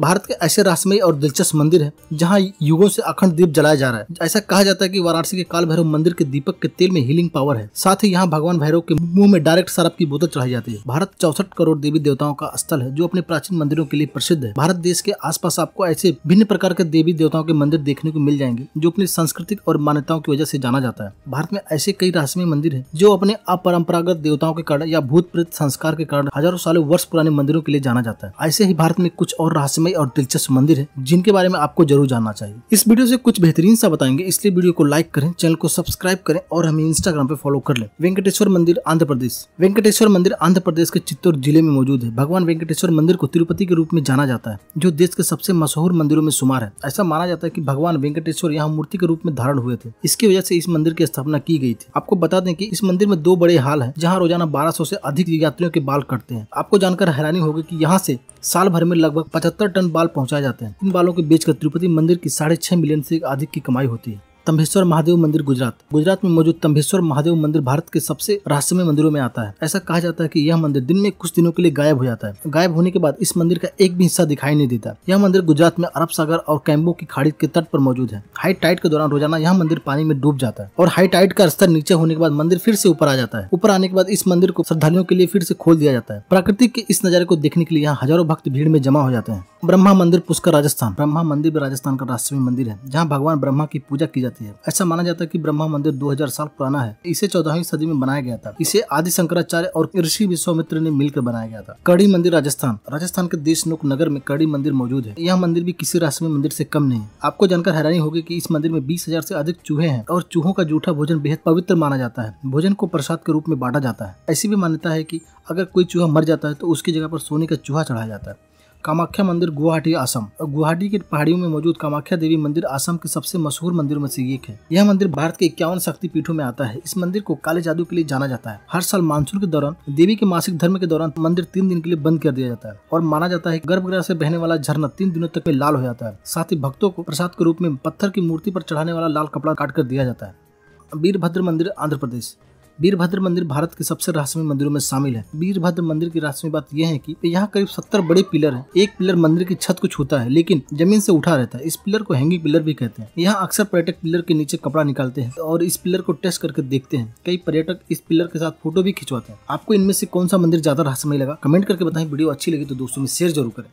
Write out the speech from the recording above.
भारत के ऐसे रहस्यमय और दिलचस्प मंदिर है जहाँ युगों से अखंड दीप जलाया जा रहा है ऐसा कहा जाता है कि वाराणसी के काल भैरव मंदिर के दीपक के तेल में हीलिंग पावर है साथ ही यहाँ भगवान भैरव के मुंह में डायरेक्ट शराब की बोतल चढ़ाई जाती है भारत चौसठ करोड़ देवी देवताओं का स्थल है जो अपने प्राचीन मंदिरों के लिए प्रसिद्ध है भारत देश के आसपास आपको ऐसे भिन्न प्रकार के देवी देवताओं के मंदिर देखने को मिल जाएंगे जो अपनी सांस्कृतिक और मान्यताओं की वजह से जाना जाता है भारत में ऐसे कई रहस्यमय मंदिर है जो अपने अपरंपरागत देवताओं के कारण या भूत प्रेत संस्कार के कारण हजारों सालों वर्ष पुराने मंदिरों के लिए जाना जाता है ऐसे ही भारत में कुछ और रहस्यमय रहस्यमय और दिलचस्प मंदिर है जिनके बारे में आपको जरूर जानना चाहिए इस वीडियो से कुछ बेहतरीन सा बताएंगे इसलिए वीडियो को लाइक करें चैनल को सब्सक्राइब करें और हमें इंस्टाग्राम पे फॉलो कर लें वेंकटेश्वर मंदिर आंध्र प्रदेश वेंकटेश्वर मंदिर आंध्र प्रदेश के चित्तौर जिले में मौजूद है भगवान वेंकटेश्वर मंदिर को तिरुपति के रूप में जाना जाता है जो देश के सबसे मशहूर मंदिरों में शुमार है ऐसा माना जाता है की भगवान वेंकटेश्वर यहाँ मूर्ति के रूप में धारण हुए थे इसकी वजह से इस मंदिर की स्थापना की गई थी आपको बता दें की इस मंदिर में दो बड़े हाल है जहाँ रोजाना बारह से अधिक यात्रियों के बाल कटते हैं आपको जानकर हैरानी होगी की यहाँ से साल भर में लगभग पचहत्तर टन बाल पहुंचाए जाते हैं इन बालों के बेचकर तिरुपति मंदिर की साढ़े छह मिलियन से अधिक की कमाई होती है तम्भेश्वर महादेव मंदिर गुजरात गुजरात में मौजूद तम्भेश्वर महादेव मंदिर भारत के सबसे रहस्यमय मंदिरों में आता है ऐसा कहा जाता है कि यह मंदिर दिन में कुछ दिनों के लिए गायब हो जाता है गायब होने के बाद इस मंदिर का एक भी हिस्सा दिखाई नहीं देता यह मंदिर गुजरात में अरब सागर और कैम्बो की खाड़ी के तट पर मौजूद है हाई टाइड के दौरान रोजाना यह मंदिर पानी में डूब जाता है और हाई टाइड का स्तर नीचे होने के बाद मंदिर फिर से ऊपर आ जाता है ऊपर आने के बाद इस मंदिर को श्रद्धालुओं के लिए फिर से खोल दिया जाता है प्राकृतिक के इस नजारे को देखने के लिए यहाँ हजारों भक्त भीड़ में जमा हो जाते हैं ब्रह्मा मंदिर पुष्कर राजस्थान ब्रह्मा मंदिर राजस्थान का राष्ट्रीय मंदिर है जहाँ भगवान ब्रह्मा की पूजा की जाती है जाती है ऐसा माना जाता है कि ब्रह्मा मंदिर 2000 साल पुराना है इसे चौदहवीं सदी में बनाया गया था इसे आदि शंकराचार्य और ऋषि विश्वामित्र ने मिलकर बनाया गया था कड़ी मंदिर राजस्थान राजस्थान के देशनुख नगर में कड़ी मंदिर मौजूद है यह मंदिर भी किसी राष्ट्रीय मंदिर से कम नहीं है आपको जानकर हैरानी होगी की इस मंदिर में बीस हजार अधिक चूहे हैं और चूहों का जूठा भोजन बेहद पवित्र माना जाता है भोजन को प्रसाद के रूप में बांटा जाता है ऐसी भी मान्यता है की अगर कोई चूहा मर जाता है तो उसकी जगह पर सोने का चूहा चढ़ाया जाता है कामाख्या मंदिर गुवाहाटी आसम गुवाहाटी की पहाड़ियों में मौजूद कामाख्या देवी मंदिर आसम के सबसे मशहूर मंदिरों में से एक है यह मंदिर भारत के इक्यावन शक्ति पीठों में आता है इस मंदिर को काले जादू के लिए जाना जाता है हर साल मानसून के दौरान देवी के मासिक धर्म के दौरान मंदिर तीन दिन के लिए बंद कर दिया जाता है और माना जाता है गर्भगृह से बहने वाला झरना तीन दिनों तक में लाल हो जाता है साथ ही भक्तों को प्रसाद के रूप में पत्थर की मूर्ति पर चढ़ाने वाला लाल कपड़ा काट कर दिया जाता है वीरभद्र मंदिर आंध्र प्रदेश वीरभद्र मंदिर भारत के सबसे रहस्यमय मंदिरों में शामिल है वीरभद्र मंदिर की रहस्यमय बात यह है कि यहाँ करीब सत्तर बड़े पिलर है एक पिलर मंदिर की छत को छूता है लेकिन जमीन से उठा रहता है इस पिलर को हैंगिंग पिलर भी कहते हैं यहाँ अक्सर पर्यटक पिलर के नीचे कपड़ा निकालते हैं और इस पिलर को टेस्ट करके देखते हैं कई पर्यटक इस पिलर के साथ फोटो भी खिंचवाते हैं आपको इनमें से कौन सा मंदिर ज्यादा रहस्यमय लगा कमेंट करके बताएं वीडियो अच्छी लगी तो दोस्तों में शेयर जरूर करें